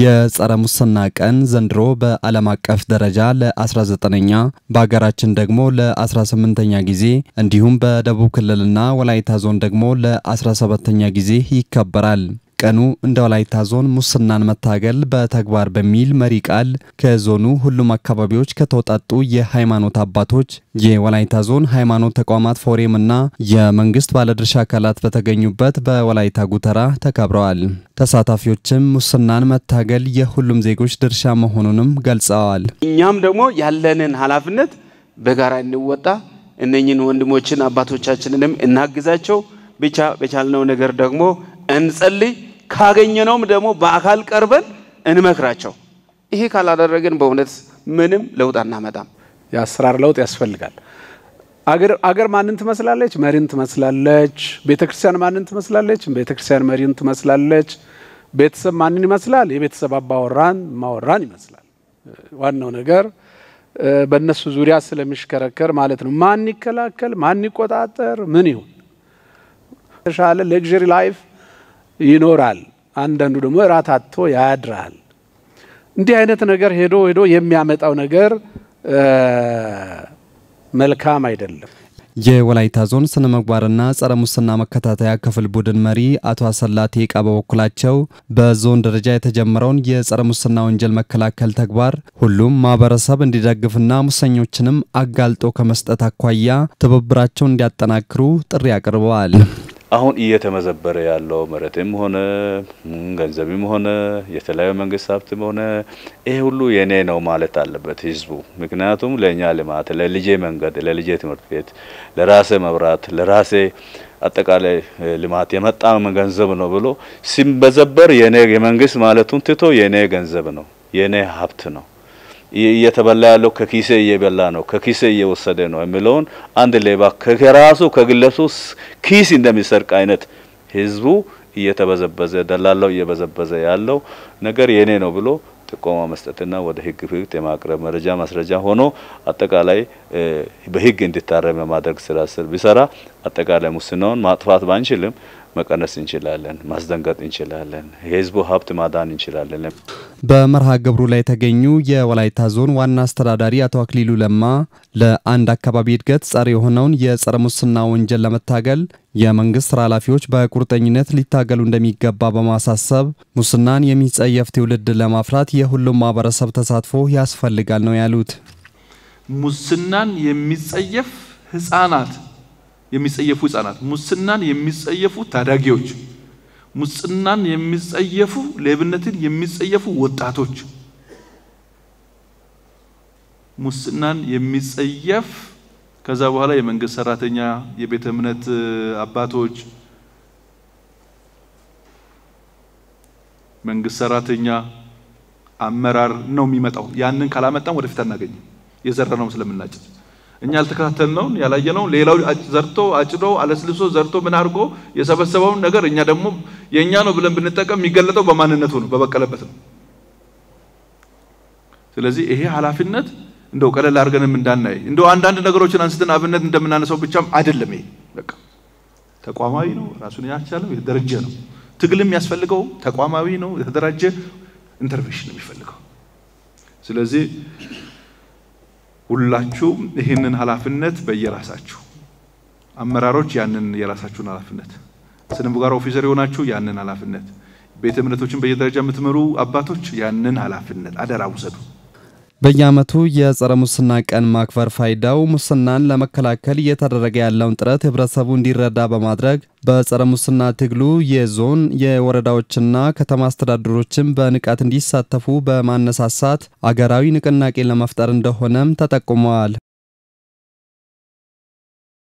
የጸረ ሙስና ቀን ዘንድሮ በዓለም አቀፍ ደረጃ ለ19ኛ በሀገራችን ደግሞ ለ18ኛ ጊዜ እንዲሁም በደቡብ ክልልና ወላይታ ዞን ደግሞ ለ17ኛ ጊዜ ይከበራል። ቀኑ እንደ ወላይታ ዞን ሙስናን መታገል በተግባር በሚል መሪ ቃል ከዞኑ ሁሉም አካባቢዎች ከተውጣጡ የሃይማኖት አባቶች፣ የወላይታ ዞን ሃይማኖት ተቋማት ፎሬምና የመንግስት ባለድርሻ አካላት በተገኙበት በወላይታ ጉተራ ተከብረዋል። ተሳታፊዎችም ሙስናን መታገል የሁሉም ዜጎች ድርሻ መሆኑንም ገልጸዋል። እኛም ደግሞ ያለንን ኃላፊነት በጋራ እንወጣ፣ እነኝን ወንድሞችን አባቶቻችንንም እናግዛቸው ብቻ በቻልነው ነገር ደግሞ እንጸልይ። ካገኘነውም ደግሞ በአካል ቀርበን እንመክራቸው። ይሄ ካላደረግን በእውነት ምንም ለውጥ አናመጣም። የአሰራር ለውጥ ያስፈልጋል። አገር ማንን ትመስላለች? መሪን ትመስላለች። ቤተ ክርስቲያን ማንን ትመስላለች? ቤተ ክርስቲያን መሪን ትመስላለች። ቤተሰብ ማንን ይመስላል? የቤተሰብ አባወራን ማወራን ይመስላል። ዋናው ነገር በእነሱ ዙሪያ ስለሚሽከረከር ማለት ነው። ማን ይከላከል? ማን ይቆጣጠር? ምን ይሁን? የተሻለ ሌግዥሪ ላይፍ ይኖራል። አንዳንዱ ደግሞ እራት አጥቶ ያድራል። እንዲህ አይነት ነገር ሄዶ ሄዶ የሚያመጣው ነገር መልካም አይደለም። የወላይታ ዞን ስነ ምግባርና ጸረ ሙስና መከታተያ ክፍል ቡድን መሪ አቶ አሰላቴ ቃ በበኩላቸው በዞን ደረጃ የተጀመረውን የጸረ ሙስና ወንጀል መከላከል ተግባር ሁሉም ማህበረሰብ እንዲደግፍና ሙሰኞችንም አጋልጦ ከመስጠት አኳያ ትብብራቸውን እንዲያጠናክሩ ጥሪ አቅርበዋል። አሁን እየተመዘበረ ያለው መሬትም ሆነ ገንዘብም ሆነ የተለያዩ መንግስት ሀብትም ሆነ ይሄ ሁሉ የኔ ነው ማለት አለበት ህዝቡ። ምክንያቱም ለእኛ ልማት፣ ለልጄ መንገድ፣ ለልጄ ትምህርት ቤት፣ ለራሴ መብራት፣ ለራሴ አጠቃላይ ልማት የመጣ ገንዘብ ነው ብሎ ሲመዘበር የኔ የመንግስት ማለቱን ትቶ የኔ ገንዘብ ነው የኔ ሀብት ነው እየተበላ ያለው ከኪሴ እየበላ ነው፣ ከኪሴ እየወሰደ ነው የሚለውን አንድ ሌባ ከራሱ ከግለሱ ኪስ እንደሚሰርቅ አይነት ህዝቡ እየተበዘበዘ ደላላው እየበዘበዘ ያለው ነገር የኔ ነው ብሎ ጥቆማ መስጠትና ወደ ህግ ፊት የማቅረብ መረጃ ማስረጃ ሆኖ አጠቃላይ በህግ እንዲታረም የማድረግ ስራ ስር ቢሰራ አጠቃላይ ሙስናውን ማጥፋት ባንችልም መቀነስ እንችላለን፣ ማስደንገጥ እንችላለን፣ የህዝቡ ሀብት ማዳን እንችላለን። በመርሃ ግብሩ ላይ የተገኙ የወላይታ ዞን ዋና አስተዳዳሪ አቶ አክሊሉ ለማ ለአንድ አካባቢ እድገት ጸር የሆነውን የጸረ ሙስና ወንጀል ለመታገል የመንግስት ስራ ኃላፊዎች በቁርጠኝነት ሊታገሉ እንደሚገባ በማሳሰብ ሙስናን የሚጸየፍ ትውልድ ለማፍራት የሁሉም ማህበረሰብ ተሳትፎ ያስፈልጋል ነው ያሉት። ሙስናን የሚጸየፍ ህጻናት የሚጸየፉ ህጻናት፣ ሙስናን የሚጸየፉ ታዳጊዎች፣ ሙስናን የሚጸየፉ ሌብነትን የሚጸየፉ ወጣቶች፣ ሙስናን የሚጸየፍ ከዛ በኋላ የመንግስት ሰራተኛ፣ የቤተ እምነት አባቶች፣ መንግስት ሰራተኛ አመራር ነው የሚመጣው። ያንን ካላመጣም ወደፊት አናገኝም። የዘራ ነው እኛ ያልተከታተልነውን ያላየነውን ሌላው ዘርቶ አጭዶ አለስልሶ ዘርቶ ምን አድርጎ የሰበሰበውን ነገር እኛ ደግሞ የእኛ ነው ብለን ብንጠቀም የሚገለጠው በማንነቱ ነው፣ በበቀለበት ነው። ስለዚህ ይሄ ኃላፊነት እንደው ቀለል አድርገንም እንዳናይ እንደው አንዳንድ ነገሮችን አንስተን አብነት እንደምናነሳው ብቻም አይደለም። ይሄ በቃ ተቋማዊ ነው፣ ራሱን ያቻለው የተደረጀ ነው። ትግልም የሚያስፈልገው ተቋማዊ ነው፣ የተደራጀ ኢንተርቬንሽን የሚፈልገው ስለዚህ ሁላችሁም ይህንን ኃላፊነት በየራሳችሁ አመራሮች ያንን የራሳችሁን ኃላፊነት፣ ስነ ምግባር ኦፊሰር የሆናችሁ ያንን ኃላፊነት፣ ቤተ እምነቶችን በየደረጃ የምትመሩ አባቶች ያንን ኃላፊነት አደራ ውሰዱ። በየዓመቱ የጸረ ሙስና ቀን ማክበር ፋይዳው ሙስናን ለመከላከል እየተደረገ ያለውን ጥረት ህብረተሰቡ እንዲረዳ በማድረግ በጸረ ሙስና ትግሉ የዞን የወረዳዎችና ከተማ አስተዳደሮችን በንቃት እንዲሳተፉ በማነሳሳት አገራዊ ንቅናቄ ለመፍጠር እንደሆነም ተጠቁመዋል።